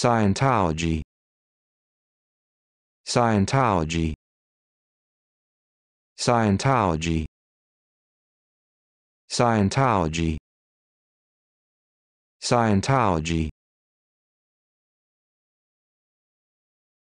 Scientology Scientology Scientology Scientology Scientology